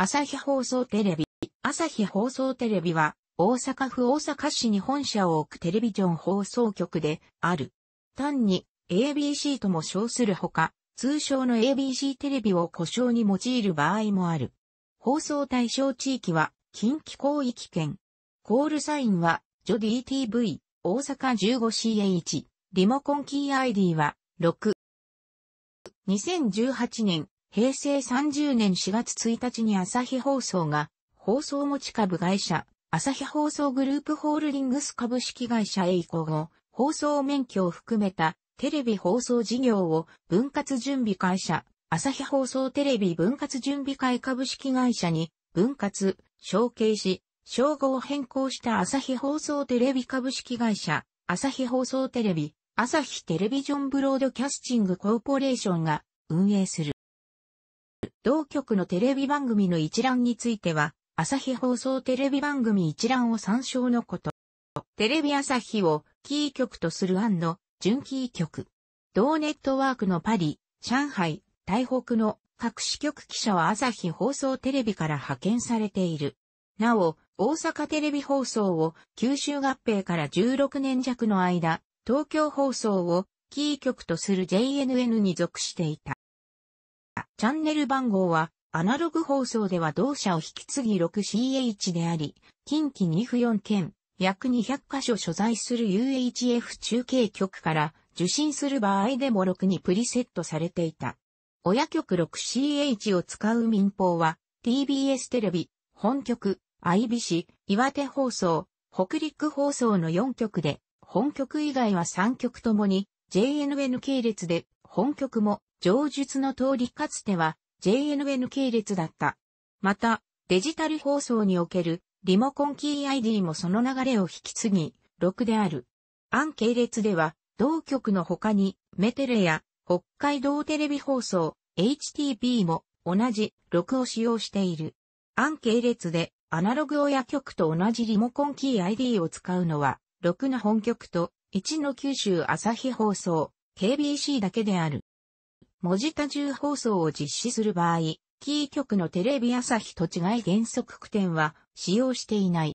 朝日放送テレビ。朝日放送テレビは、大阪府大阪市に本社を置くテレビジョン放送局である。単に ABC とも称するほか、通称の ABC テレビを故障に用いる場合もある。放送対象地域は、近畿広域圏。コールサインは、ジョディ t v 大阪 15CH。リモコンキー ID は、6。2018年、平成30年4月1日に朝日放送が、放送持ち株会社、朝日放送グループホールディングス株式会社へ移行後、放送免許を含めたテレビ放送事業を分割準備会社、朝日放送テレビ分割準備会株式会社に分割、承継し、称号を変更した朝日放送テレビ株式会社、朝日放送テレビ、朝日テレビジョンブロードキャスティングコーポレーションが運営する。同局のテレビ番組の一覧については、朝日放送テレビ番組一覧を参照のこと。テレビ朝日をキー局とする案の準キー局。同ネットワークのパリ、上海、台北の各支局記者は朝日放送テレビから派遣されている。なお、大阪テレビ放送を九州合併から16年弱の間、東京放送をキー局とする JNN に属していた。チャンネル番号は、アナログ放送では同社を引き継ぎ 6CH であり、近畿2府4県、約200カ所所在する UHF 中継局から受信する場合でも6にプリセットされていた。親局 6CH を使う民放は、TBS テレビ、本局、IBC、岩手放送、北陸放送の4局で、本局以外は3局ともに、JNN 系列で、本局も上述の通りかつては JNN 系列だった。また、デジタル放送におけるリモコンキー ID もその流れを引き継ぎ、6である。暗系列では、同局の他に、メテレや北海道テレビ放送、HTP も同じ6を使用している。暗系列でアナログ親局と同じリモコンキー ID を使うのは、6の本局と1の九州朝日放送、KBC だけである。文字多重放送を実施する場合、キー局のテレビ朝日と違い原則句点は使用していない。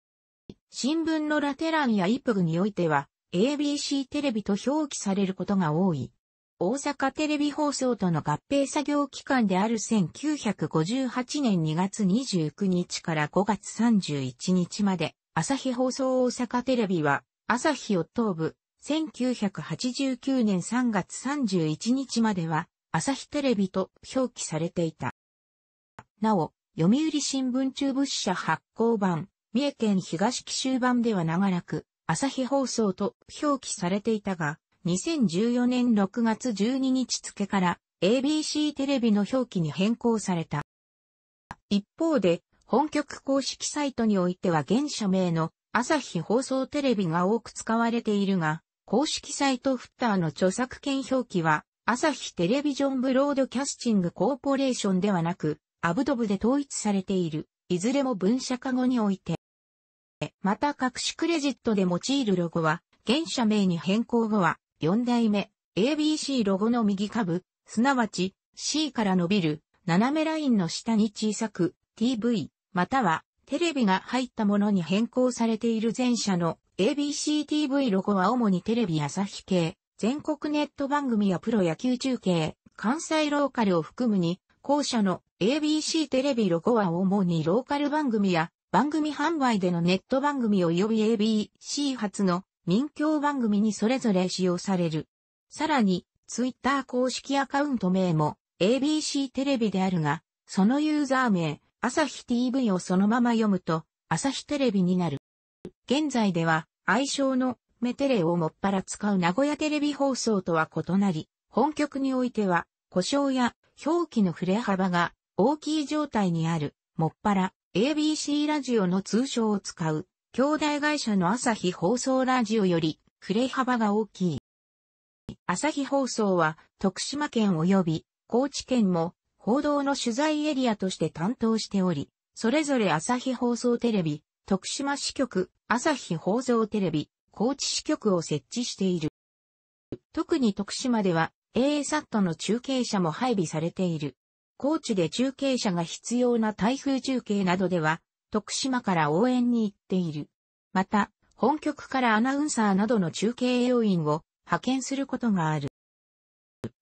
新聞のラテランやイプグにおいては ABC テレビと表記されることが多い。大阪テレビ放送との合併作業期間である1958年2月29日から5月31日まで、朝日放送大阪テレビは、朝日を東部、1989年3月31日までは、朝日テレビと表記されていた。なお、読売新聞中物社発行版、三重県東紀州版では長らく、朝日放送と表記されていたが、2014年6月12日付から ABC テレビの表記に変更された。一方で、本局公式サイトにおいては現社名の朝日放送テレビが多く使われているが、公式サイトフッターの著作権表記は朝日テレビジョンブロードキャスティングコーポレーションではなく、アブドブで統一されている、いずれも分社化後において。また隠しクレジットで用いるロゴは、現社名に変更後は、4代目、ABC ロゴの右下部、すなわち C から伸びる斜めラインの下に小さく TV またはテレビが入ったものに変更されている前者の ABCTV ロゴは主にテレビ朝日系全国ネット番組やプロ野球中継、関西ローカルを含むに、後者の ABC テレビロゴは主にローカル番組や番組販売でのネット番組及び ABC 発の民共番組にそれぞれ使用される。さらに、ツイッター公式アカウント名も ABC テレビであるが、そのユーザー名、朝日 TV をそのまま読むと、朝日テレビになる。現在では、愛称のメテレをもっぱら使う名古屋テレビ放送とは異なり、本局においては、故障や表記の触れ幅が大きい状態にある、もっぱら ABC ラジオの通称を使う、兄弟会社の朝日放送ラジオより、触れ幅が大きい。朝日放送は、徳島県及び、高知県も、報道の取材エリアとして担当しており、それぞれ朝日放送テレビ、徳島支局、朝日放送テレビ、高知支局を設置している。特に徳島では ASAT の中継車も配備されている。高知で中継車が必要な台風中継などでは、徳島から応援に行っている。また、本局からアナウンサーなどの中継要員を派遣することがある。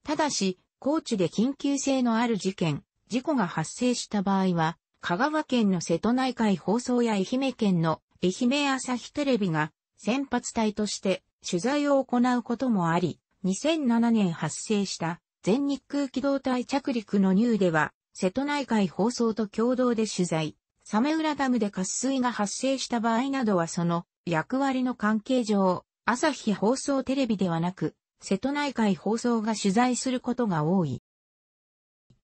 ただし、高知で緊急性のある事件、事故が発生した場合は、香川県の瀬戸内海放送や愛媛県の愛媛朝日テレビが先発隊として取材を行うこともあり、2007年発生した全日空機動隊着陸のニューでは、瀬戸内海放送と共同で取材、サメ浦ダムで渇水が発生した場合などはその役割の関係上、朝日放送テレビではなく、瀬戸内海放送が取材することが多い。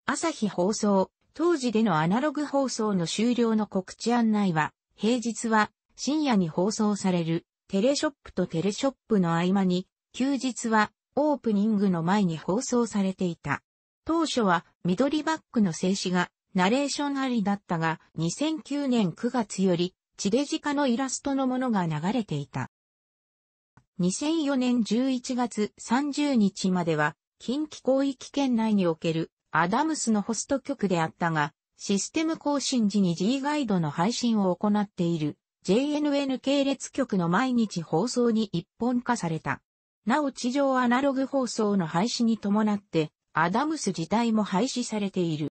朝日放送、当時でのアナログ放送の終了の告知案内は、平日は深夜に放送されるテレショップとテレショップの合間に、休日はオープニングの前に放送されていた。当初は緑バックの静止がナレーションありだったが、2009年9月より、地デジ化のイラストのものが流れていた。2004年11月30日までは、近畿広域圏内におけるアダムスのホスト局であったが、システム更新時に G ガイドの配信を行っている JNN 系列局の毎日放送に一本化された。なお地上アナログ放送の廃止に伴って、アダムス自体も廃止されている。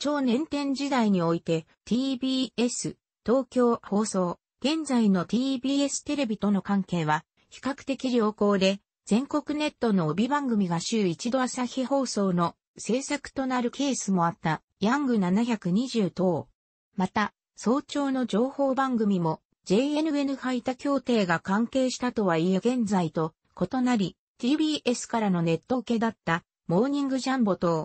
超年天時代において TBS、東京放送、現在の TBS テレビとの関係は比較的良好で、全国ネットの帯番組が週一度朝日放送の制作となるケースもあった、ヤング720等。また、早朝の情報番組も JNN 排他協定が関係したとはいえ現在と異なり TBS からのネット受けだったモーニングジャンボ等。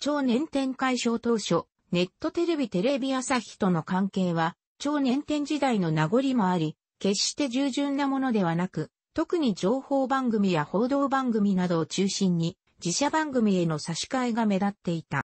超年展開賞当初、ネットテレビテレビ朝日との関係は超年展時代の名残もあり、決して従順なものではなく、特に情報番組や報道番組などを中心に自社番組への差し替えが目立っていた。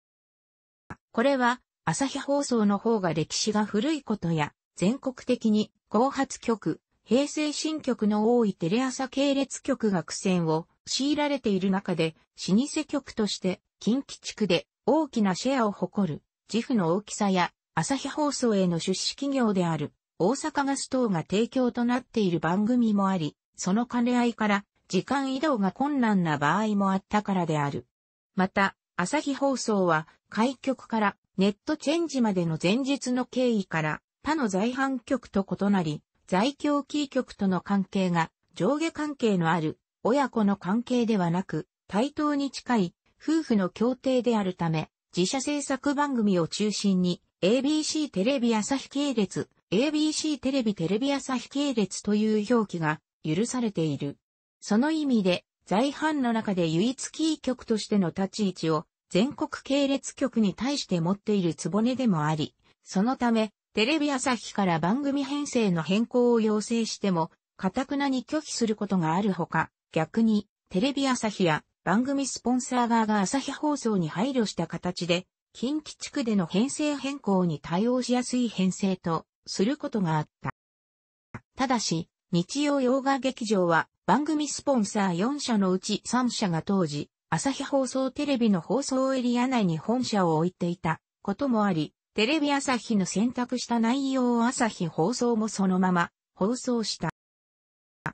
これは朝日放送の方が歴史が古いことや、全国的に後発局、平成新局の多いテレ朝系列局が苦戦を強いられている中で、老舗局として近畿地区で大きなシェアを誇る、自負の大きさや、朝日放送への出資企業である、大阪ガス等が提供となっている番組もあり、その兼ね合いから、時間移動が困難な場合もあったからである。また、朝日放送は、開局からネットチェンジまでの前日の経緯から他の在阪局と異なり、在京キー局との関係が上下関係のある親子の関係ではなく、対等に近い夫婦の協定であるため、自社制作番組を中心に ABC テレビ朝日系列、ABC テレビテレビ朝日系列という表記が許されている。その意味で、在阪の中で唯一キー局としての立ち位置を全国系列局に対して持っているつぼねでもあり、そのため、テレビ朝日から番組編成の変更を要請しても、かたくなに拒否することがあるほか、逆に、テレビ朝日や番組スポンサー側が朝日放送に配慮した形で、近畿地区での編成変更に対応しやすい編成とすることがあった。ただし、日曜洋画劇場は番組スポンサー4社のうち3社が当時、朝日放送テレビの放送エリア内に本社を置いていたこともあり、テレビ朝日の選択した内容を朝日放送もそのまま放送した。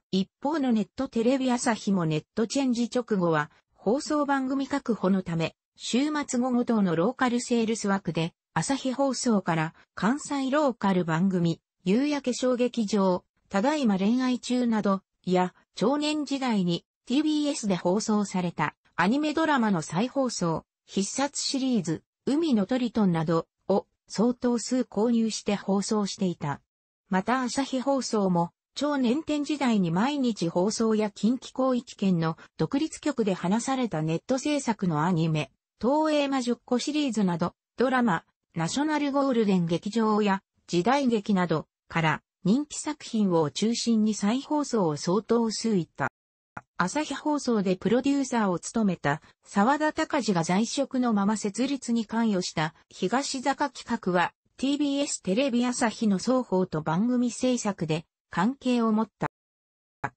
一方のネットテレビ朝日もネットチェンジ直後は放送番組確保のため、週末後ごとのローカルセールス枠で朝日放送から関西ローカル番組、夕焼け小劇場、ただいま恋愛中など、いや、少年時代に TBS で放送されたアニメドラマの再放送、必殺シリーズ、海のトリトンなどを相当数購入して放送していた。また朝日放送も、超年天時代に毎日放送や近畿広域圏の独立局で話されたネット制作のアニメ、東映魔10個シリーズなど、ドラマ、ナショナルゴールデン劇場や時代劇などから人気作品を中心に再放送を相当数いった。朝日放送でプロデューサーを務めた沢田隆二が在職のまま設立に関与した東坂企画は TBS テレビ朝日の双方と番組制作で関係を持った。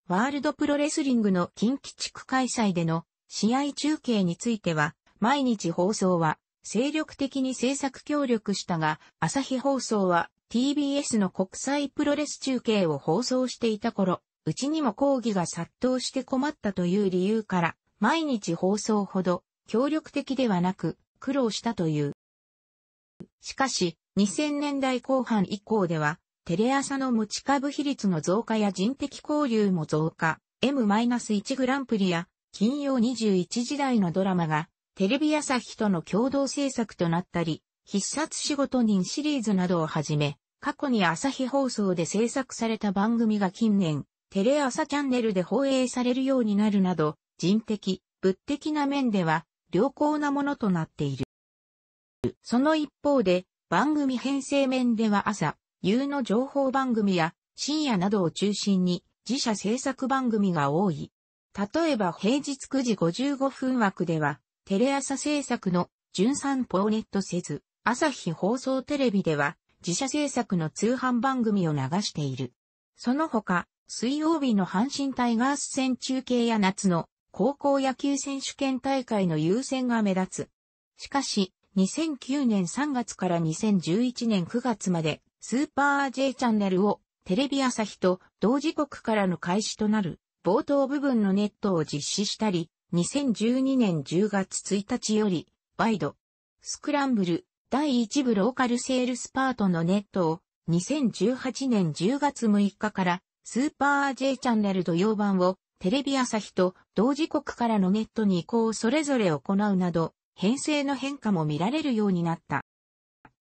ワールドプロレスリングの近畿地区開催での試合中継については毎日放送は精力的に制作協力したが朝日放送は TBS の国際プロレス中継を放送していた頃うちにも抗議が殺到して困ったという理由から、毎日放送ほど協力的ではなく苦労したという。しかし、2000年代後半以降では、テレ朝の持ち株比率の増加や人的交流も増加、M-1 グランプリや金曜21時代のドラマがテレビ朝日との共同制作となったり、必殺仕事人シリーズなどをはじめ、過去に朝日放送で制作された番組が近年、テレ朝チャンネルで放映されるようになるなど、人的、物的な面では良好なものとなっている。その一方で、番組編成面では朝、夕の情報番組や深夜などを中心に自社制作番組が多い。例えば平日9時55分枠では、テレ朝制作の純散ポーネットせず、朝日放送テレビでは自社制作の通販番組を流している。その他、水曜日の阪神タイガース戦中継や夏の高校野球選手権大会の優先が目立つ。しかし、2009年3月から2011年9月まで、スーパー J チャンネルをテレビ朝日と同時刻からの開始となる冒頭部分のネットを実施したり、2012年10月1日より、ワイド、スクランブル、第1部ローカルセールスパートのネットを、2018年10月6日からスーパー J チャンネル土曜版をテレビ朝日と同時刻からのネットに移行をそれぞれ行うなど、編成の変化も見られるようになった。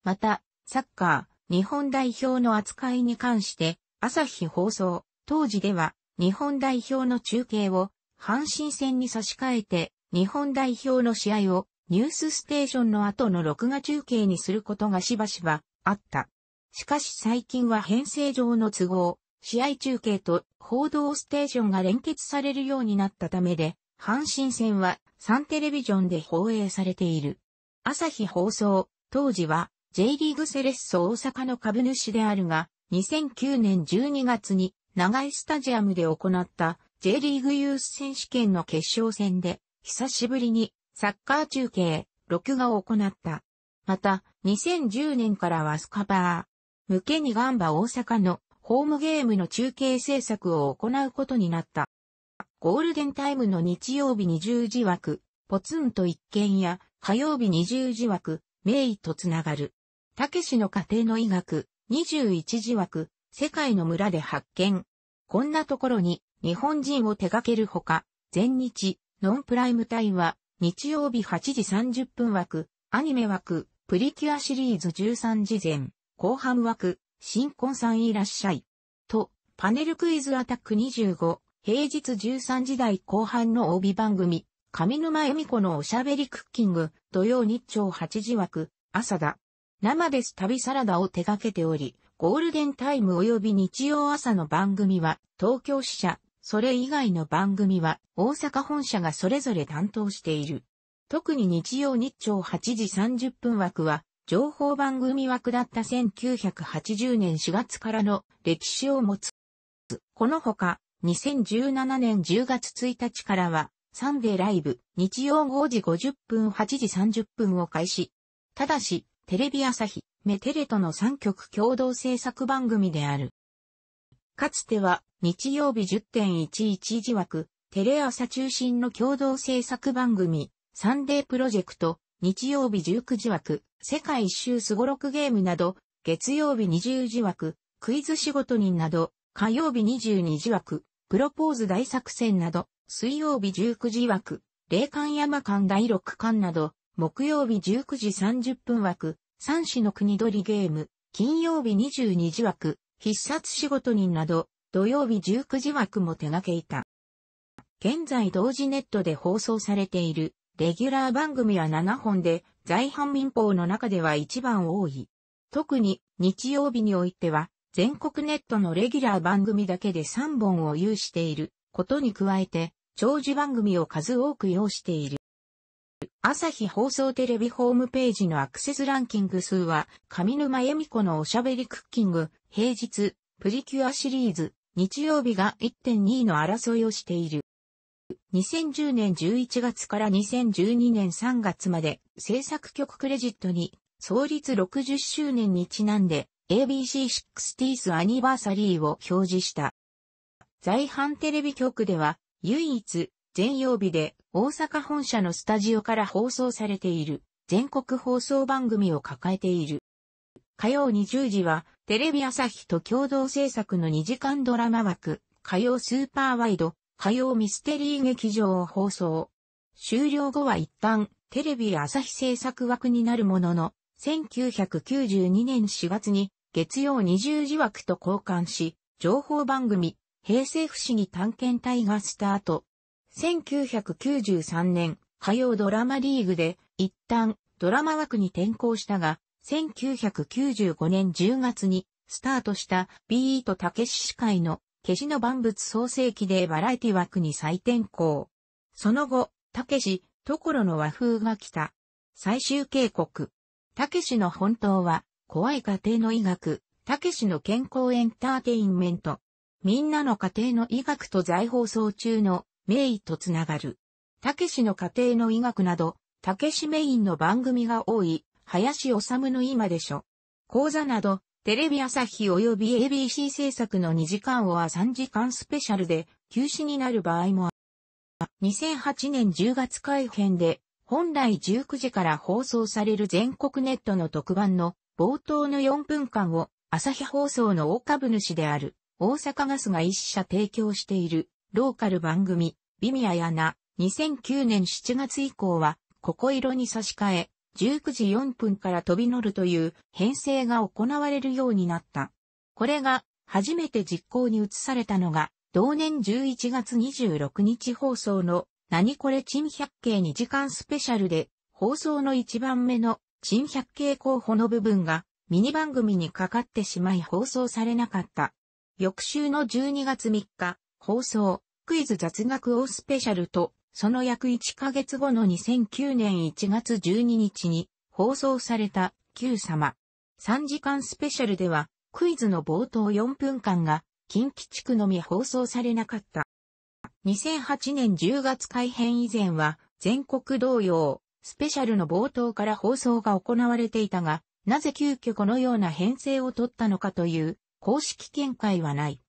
また、サッカー、日本代表の扱いに関して、朝日放送、当時では、日本代表の中継を、阪神戦に差し替えて、日本代表の試合を、ニュースステーションの後の録画中継にすることがしばしば、あった。しかし最近は編成上の都合、試合中継と報道ステーションが連結されるようになったためで、阪神戦はサンテレビジョンで放映されている。朝日放送、当時は J リーグセレッソ大阪の株主であるが、2009年12月に長井スタジアムで行った J リーグユース選手権の決勝戦で、久しぶりにサッカー中継、録画を行った。また、2010年からはスカバー、向けにガンバ大阪のホームゲームの中継制作を行うことになった。ゴールデンタイムの日曜日20時枠、ポツンと一軒や、火曜日20時枠、名医とつながる。たけしの家庭の医学、21時枠、世界の村で発見。こんなところに、日本人を手掛けるほか、全日、ノンプライム隊は、日曜日8時30分枠、アニメ枠、プリキュアシリーズ13時前、後半枠、新婚さんいらっしゃい。と、パネルクイズアタック25、平日13時台後半の帯番組、上沼恵美子のおしゃべりクッキング、土曜日朝8時枠、朝だ。生です旅サラダを手掛けており、ゴールデンタイム及び日曜朝の番組は、東京支社、それ以外の番組は、大阪本社がそれぞれ担当している。特に日曜日朝8時30分枠は、情報番組は下った1980年4月からの歴史を持つ。このほか、2017年10月1日からは、サンデーライブ、日曜5時50分8時30分を開始。ただし、テレビ朝日、メテレとの3局共同制作番組である。かつては、日曜日10.11時枠、テレ朝中心の共同制作番組、サンデープロジェクト、日曜日19時枠、世界一周すごろくゲームなど、月曜日20時枠、クイズ仕事人など、火曜日22時枠、プロポーズ大作戦など、水曜日19時枠、霊感山間第6巻など、木曜日19時30分枠、三種の国取りゲーム、金曜日22時枠、必殺仕事人など、土曜日19時枠も手掛けいた。現在同時ネットで放送されているレギュラー番組は7本で、在阪民放の中では一番多い。特に日曜日においては、全国ネットのレギュラー番組だけで3本を有していることに加えて、長寿番組を数多く要している。朝日放送テレビホームページのアクセスランキング数は、上沼恵美子のおしゃべりクッキング、平日、プリキュアシリーズ、日曜日が1.2位の争いをしている。2010年11月から2012年3月まで制作曲クレジットに創立60周年にちなんで ABC60th Anniversary を表示した。在阪テレビ局では唯一全曜日で大阪本社のスタジオから放送されている全国放送番組を抱えている。火曜20時はテレビ朝日と共同制作の2時間ドラマ枠火曜スーパーワイド火曜ミステリー劇場を放送。終了後は一旦、テレビ朝日制作枠になるものの、1992年4月に月曜20時枠と交換し、情報番組、平成不思議探検隊がスタート。1993年、火曜ドラマリーグで、一旦、ドラマ枠に転向したが、1995年10月に、スタートした、ビートたけし司会のケジの万物創世記でバラエティ枠に再転向。その後、たけし、ところの和風が来た。最終警告。たけしの本当は、怖い家庭の医学、たけしの健康エンターテインメント。みんなの家庭の医学と在放送中の名医とつながる。たけしの家庭の医学など、たけしメインの番組が多い、林修の今でしょ。講座など、テレビ朝日及び ABC 制作の2時間は3時間スペシャルで休止になる場合もある。2008年10月改編で本来19時から放送される全国ネットの特番の冒頭の4分間を朝日放送の大株主である大阪ガスが一社提供しているローカル番組ビミアやな2009年7月以降はここ色に差し替え19時4分から飛び乗るという編成が行われるようになった。これが初めて実行に移されたのが、同年11月26日放送の、何これ珍百景2時間スペシャルで、放送の1番目の珍百景候補の部分が、ミニ番組にかかってしまい放送されなかった。翌週の12月3日、放送、クイズ雑学王スペシャルと、その約1ヶ月後の2009年1月12日に放送された Q 様。3時間スペシャルではクイズの冒頭4分間が近畿地区のみ放送されなかった。2008年10月改編以前は全国同様、スペシャルの冒頭から放送が行われていたが、なぜ急遽このような編成を取ったのかという公式見解はない。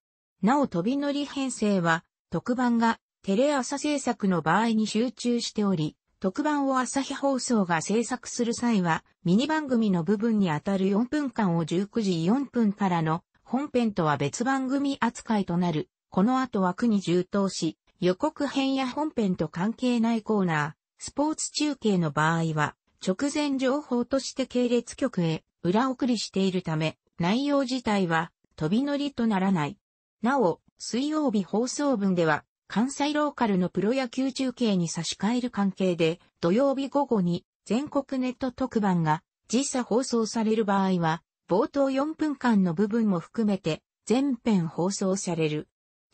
なお飛び乗り編成は特番がテレ朝制作の場合に集中しており、特番を朝日放送が制作する際は、ミニ番組の部分にあたる4分間を19時4分からの本編とは別番組扱いとなる。この後枠に充当し、予告編や本編と関係ないコーナー、スポーツ中継の場合は、直前情報として系列局へ裏送りしているため、内容自体は飛び乗りとならない。なお、水曜日放送分では、関西ローカルのプロ野球中継に差し替える関係で、土曜日午後に全国ネット特番が時差放送される場合は、冒頭4分間の部分も含めて全編放送される。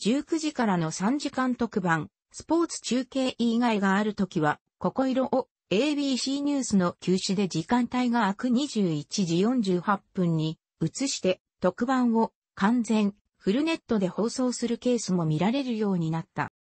19時からの3時間特番、スポーツ中継以外があるときは、ここ色を ABC ニュースの休止で時間帯が空く21時48分に移して特番を完全フルネットで放送するケースも見られるようになった。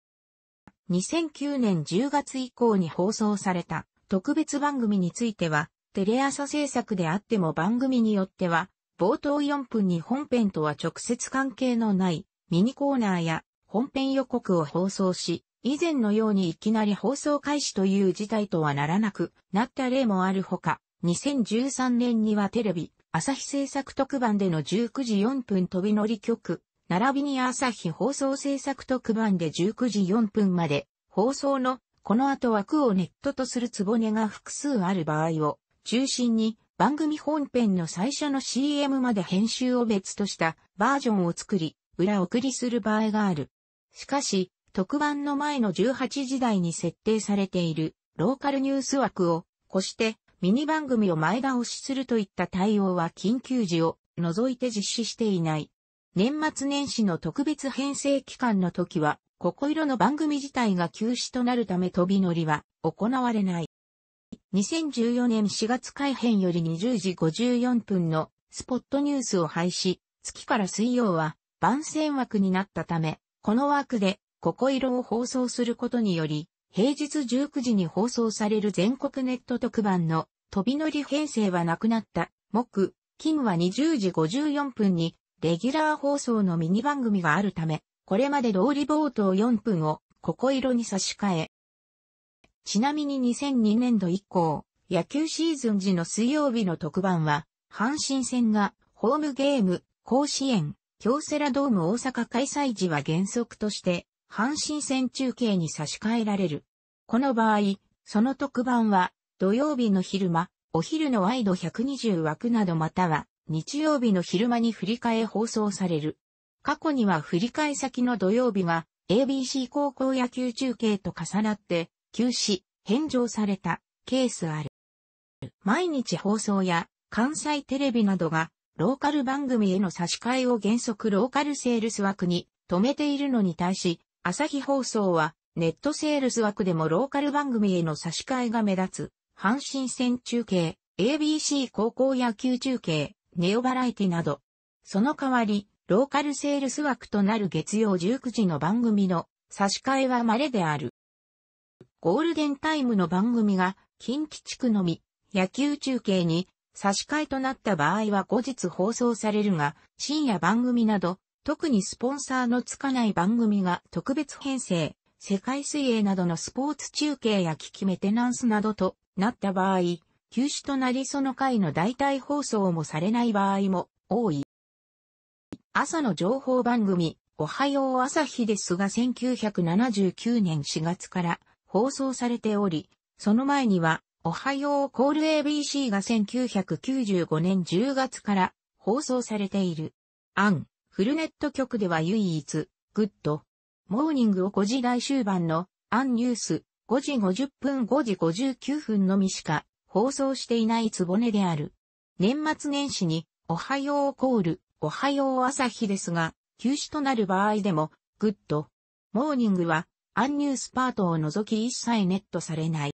2009年10月以降に放送された特別番組については、テレ朝制作であっても番組によっては、冒頭4分に本編とは直接関係のないミニコーナーや本編予告を放送し、以前のようにいきなり放送開始という事態とはならなくなった例もあるほか、2013年にはテレビ、朝日制作特番での19時4分飛び乗り曲、並びに朝日放送制作特番で19時4分まで、放送の、この後枠をネットとするつぼねが複数ある場合を、中心に、番組本編の最初の CM まで編集を別としたバージョンを作り、裏送りする場合がある。しかし、特番の前の18時台に設定されているローカルニュース枠を越してミニ番組を前倒しするといった対応は緊急時を除いて実施していない。年末年始の特別編成期間の時は、ここ色の番組自体が休止となるため飛び乗りは行われない。2014年4月改編より20時54分のスポットニュースを廃止、月から水曜は番宣枠になったため、この枠でここ色を放送することにより、平日19時に放送される全国ネット特番の飛び乗り編成はなくなった。木、金は20時54分にレギュラー放送のミニ番組があるため、これまで通り冒頭4分を、ここ色に差し替え。ちなみに2002年度以降、野球シーズン時の水曜日の特番は、阪神戦が、ホームゲーム、甲子園、京セラドーム大阪開催時は原則として、阪神戦中継に差し替えられる。この場合、その特番は、土曜日の昼間、お昼のワイド120枠などまたは、日曜日の昼間に振り替え放送される。過去には振り替え先の土曜日が ABC 高校野球中継と重なって休止、返上されたケースある。毎日放送や関西テレビなどがローカル番組への差し替えを原則ローカルセールス枠に止めているのに対し、朝日放送はネットセールス枠でもローカル番組への差し替えが目立つ、阪神戦中継、ABC 高校野球中継、ネオバラエティなど。その代わり、ローカルセールス枠となる月曜19時の番組の差し替えは稀である。ゴールデンタイムの番組が近畿地区のみ野球中継に差し替えとなった場合は後日放送されるが、深夜番組など、特にスポンサーのつかない番組が特別編成、世界水泳などのスポーツ中継や危機メテナンスなどとなった場合、休止となりその回の代替放送もされない場合も多い。朝の情報番組、おはよう朝日ですが1979年4月から放送されており、その前には、おはようコール ABC が1995年10月から放送されている。アン、フルネット局では唯一、グッド、モーニングを5時来終盤のアンニュース5時50分5時59分のみしか放送していないつぼねである。年末年始に、おはようコール、おはよう朝日ですが、休止となる場合でも、グッド、モーニングは、アンニュースパートを除き一切ネットされない。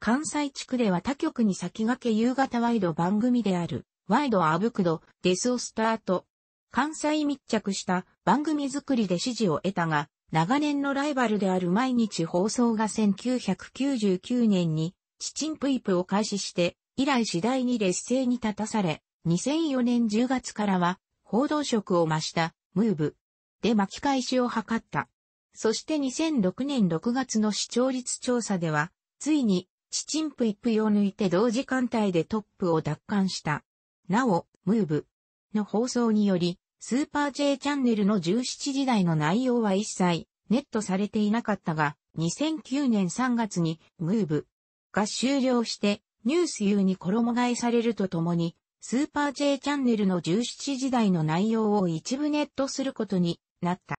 関西地区では他局に先駆け夕方ワイド番組である、ワイドアブクド、デスをスタート。関西密着した番組作りで支持を得たが、長年のライバルである毎日放送が1999年にチチンプイプを開始して、以来次第に劣勢に立たされ、2004年10月からは、報道色を増した、ムーブ。で巻き返しを図った。そして2006年6月の視聴率調査では、ついに、チチンプイプを抜いて同時間帯でトップを奪還した。なお、ムーブの放送により、スーパー J チャンネルの17時台の内容は一切ネットされていなかったが、2009年3月にムーブが終了してニュース U に衣替えされるとともに、スーパー J チャンネルの17時台の内容を一部ネットすることになった。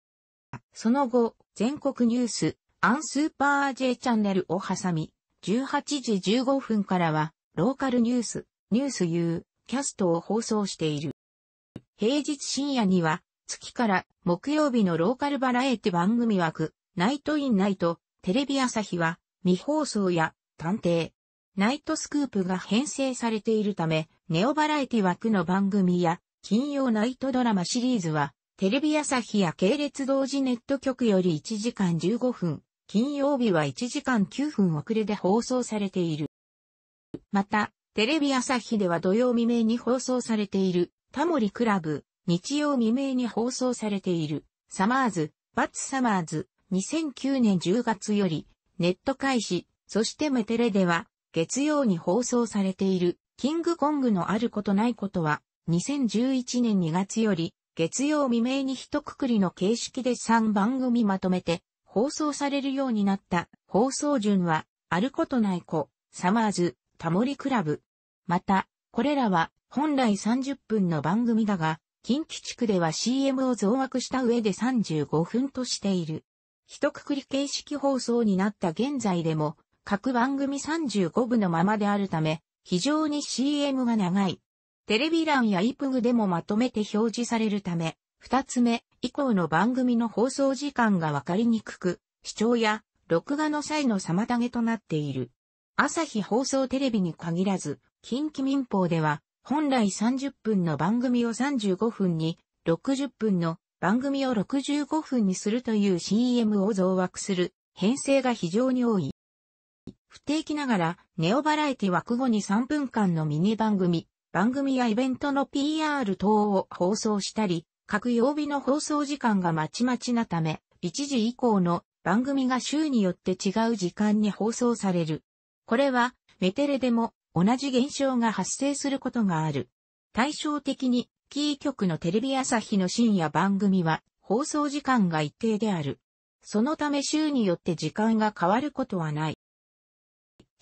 その後、全国ニュース、アンスーパー J チャンネルを挟み、18時15分からは、ローカルニュース、ニュース U、キャストを放送している。平日深夜には、月から木曜日のローカルバラエティ番組枠、ナイトインナイト、テレビ朝日は、未放送や探偵、ナイトスクープが編成されているため、ネオバラエティ枠の番組や、金曜ナイトドラマシリーズは、テレビ朝日や系列同時ネット局より1時間15分、金曜日は1時間9分遅れで放送されている。また、テレビ朝日では土曜未明に放送されている、タモリクラブ、日曜未明に放送されている、サマーズ、バツサマーズ、2009年10月より、ネット開始、そしてメテレでは、月曜に放送されている、キングコングのあることないことは、2011年2月より、月曜未明に一括りの形式で3番組まとめて、放送されるようになった放送順は、あることない子、サマーズ、タモリクラブ。また、これらは本来30分の番組だが、近畿地区では CM を増枠した上で35分としている。一括り形式放送になった現在でも、各番組35部のままであるため、非常に CM が長い。テレビ欄やイプグでもまとめて表示されるため、二つ目以降の番組の放送時間がわかりにくく、視聴や録画の際の妨げとなっている。朝日放送テレビに限らず、近畿民放では、本来30分の番組を35分に、60分の番組を65分にするという CM を増枠する編成が非常に多い。不定期ながら、ネオバラエティ枠後に3分間のミニ番組、番組やイベントの PR 等を放送したり、各曜日の放送時間がまちまちなため、1時以降の番組が週によって違う時間に放送される。これは、メテレでも同じ現象が発生することがある。対照的に、キー局のテレビ朝日の深夜番組は、放送時間が一定である。そのため週によって時間が変わることはない。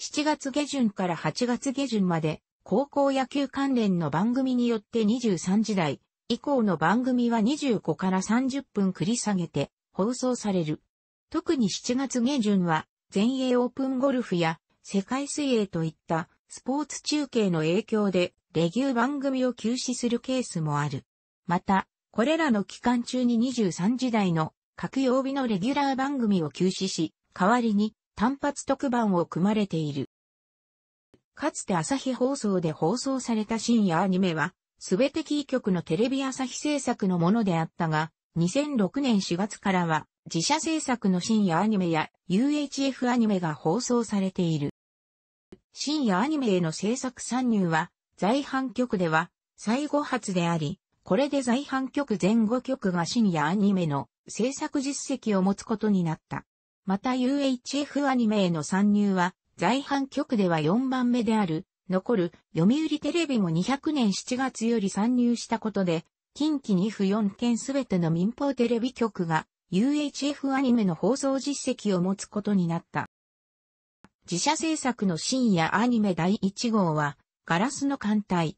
7月下旬から8月下旬まで、高校野球関連の番組によって23時台以降の番組は25から30分繰り下げて放送される。特に7月下旬は全英オープンゴルフや世界水泳といったスポーツ中継の影響でレギュー番組を休止するケースもある。また、これらの期間中に23時台の各曜日のレギュラー番組を休止し、代わりに単発特番を組まれている。かつて朝日放送で放送された深夜アニメは、すべてキー局のテレビ朝日制作のものであったが、2006年4月からは、自社制作の深夜アニメや UHF アニメが放送されている。深夜アニメへの制作参入は、在阪局では最後発であり、これで在阪局前後局が深夜アニメの制作実績を持つことになった。また UHF アニメへの参入は、在阪局では4番目である、残る読売テレビも200年7月より参入したことで、近畿2府4県すべての民放テレビ局が UHF アニメの放送実績を持つことになった。自社制作の深夜アニメ第1号は、ガラスの艦隊。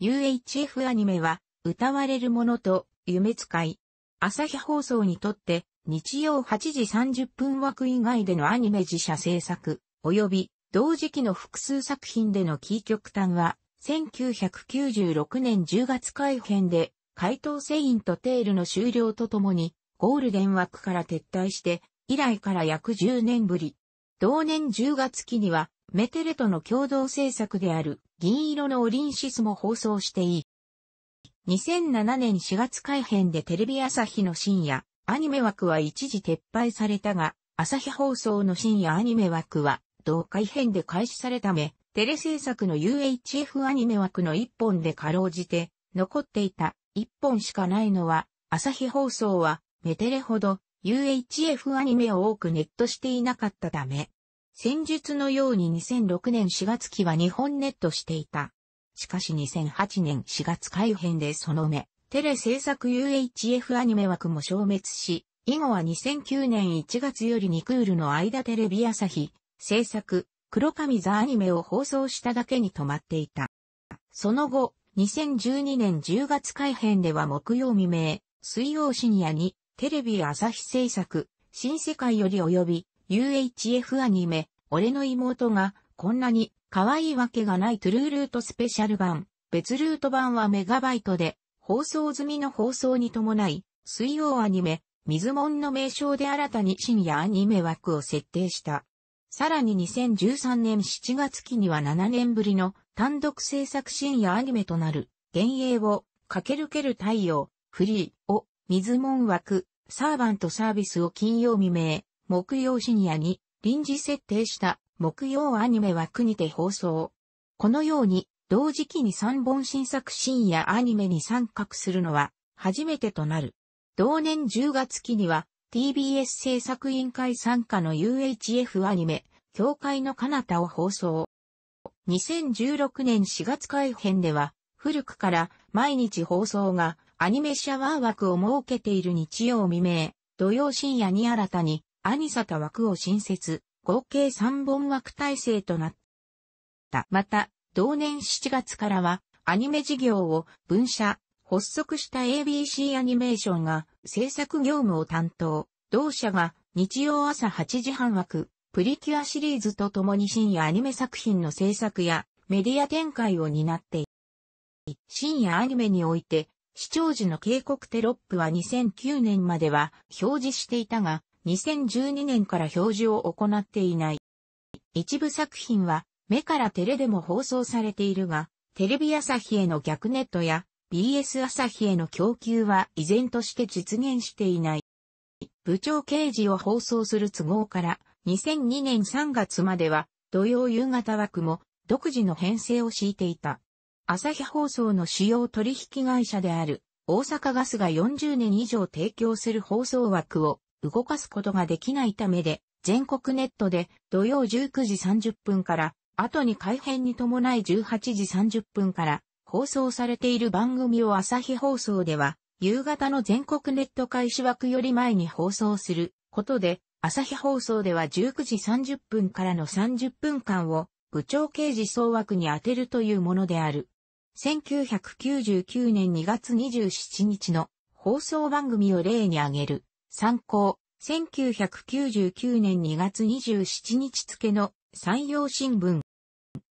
UHF アニメは、歌われるものと、夢使い。朝日放送にとって、日曜8時30分枠以外でのアニメ自社制作、及び同時期の複数作品でのキー極端は、1996年10月改編で、怪盗セインとテールの終了とともに、ゴールデン枠から撤退して、以来から約10年ぶり。同年10月期には、メテレとの共同制作である銀色のオリンシスも放送していい。2007年4月改編でテレビ朝日の深夜、アニメ枠は一時撤廃されたが、朝日放送の深夜アニメ枠は、同改編で開始されため、テレ制作の UHF アニメ枠の一本でかろうじて、残っていた一本しかないのは、朝日放送は、メテレほど UHF アニメを多くネットしていなかったため、先日のように2006年4月期は日本ネットしていた。しかし2008年4月改編でその目、テレ制作 UHF アニメ枠も消滅し、以後は2009年1月より2クールの間テレビ朝日、制作、黒髪ザアニメを放送しただけに止まっていた。その後、2012年10月改編では木曜未明、水曜深夜に、テレビ朝日制作、新世界より及び、UHF アニメ、俺の妹が、こんなに、可愛いわけがないトゥルールートスペシャル版、別ルート版はメガバイトで、放送済みの放送に伴い、水曜アニメ、水門の名称で新たに深夜アニメ枠を設定した。さらに2013年7月期には7年ぶりの単独制作深夜アニメとなる、幻影を、駆け抜ける太陽、フリーを、水門枠、サーバントサービスを金曜未明、木曜深夜に臨時設定した木曜アニメ枠にて放送。このように同時期に3本新作シやアニメに参画するのは初めてとなる。同年10月期には TBS 制作委員会参加の UHF アニメ、教会の彼方を放送。2016年4月改編では、古くから毎日放送がアニメシャワー枠を設けている日曜未明、土曜深夜に新たにアニサタ枠を新設、合計3本枠体制となった。また、同年7月からは、アニメ事業を分社、発足した ABC アニメーションが制作業務を担当。同社が日曜朝8時半枠、プリキュアシリーズと共に深夜アニメ作品の制作やメディア展開を担っている。深夜アニメにおいて、視聴時の警告テロップは2009年までは表示していたが、2012年から表示を行っていない。一部作品は目からテレでも放送されているが、テレビ朝日への逆ネットや BS 朝日への供給は依然として実現していない。部長刑事を放送する都合から2002年3月までは土曜夕方枠も独自の編成を敷いていた。朝日放送の主要取引会社である大阪ガスが40年以上提供する放送枠を動かすことができないためで全国ネットで土曜19時30分から後に改編に伴い18時30分から放送されている番組を朝日放送では、夕方の全国ネット開始枠より前に放送することで、朝日放送では19時30分からの30分間を部長刑事総枠に当てるというものである。1999年2月27日の放送番組を例に挙げる。参考、1999年2月27日付の山陽新聞。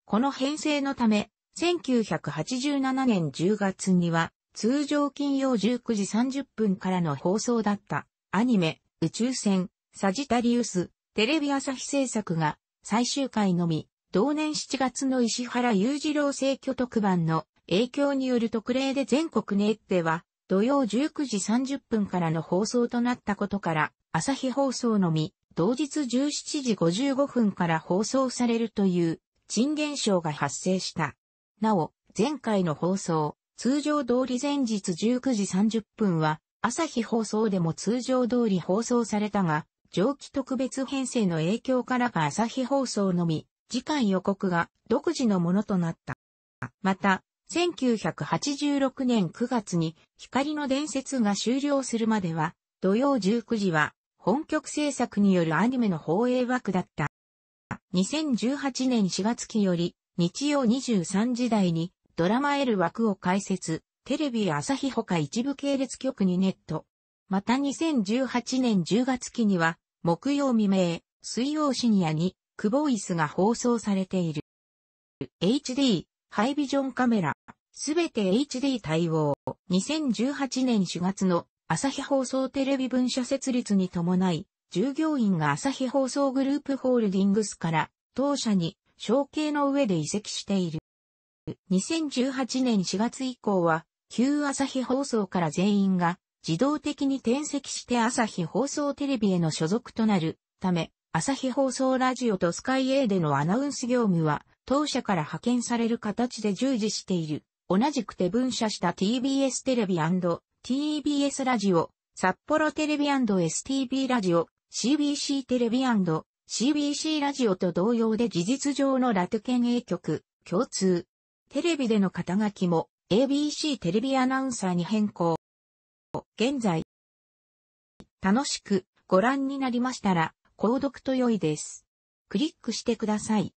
この編成のため、1987年10月には、通常金曜19時30分からの放送だったアニメ宇宙船サジタリウステレビ朝日制作が最終回のみ同年7月の石原裕次郎選挙特番の影響による特例で全国ネッテは土曜19時30分からの放送となったことから朝日放送のみ同日17時55分から放送されるという沈現象が発生した。なお、前回の放送、通常通り前日19時30分は、朝日放送でも通常通り放送されたが、蒸気特別編成の影響からか朝日放送のみ、次回予告が独自のものとなった。また、1986年9月に光の伝説が終了するまでは、土曜19時は本局制作によるアニメの放映枠だった。2018年4月期より、日曜23時台に、ドラマ L 枠を開設、テレビ朝日ほか一部系列局にネット。また2018年10月期には、木曜未明、水曜深夜に、クボイスが放送されている。HD、ハイビジョンカメラ、すべて HD 対応。2018年4月の朝日放送テレビ分社設立に伴い、従業員が朝日放送グループホールディングスから当社に承継の上で移籍している。2018年4月以降は、旧朝日放送から全員が自動的に転籍して朝日放送テレビへの所属となるため、朝日放送ラジオとスカイ A でのアナウンス業務は、当社から派遣される形で従事している。同じく手分社した TBS テレビ &TBS ラジオ、札幌テレビ &STB ラジオ、CBC テレビ &CBC ラジオと同様で事実上のラテ県営局、共通。テレビでの肩書きも ABC テレビアナウンサーに変更。現在、楽しくご覧になりましたら、購読と良いです。クリックしてください。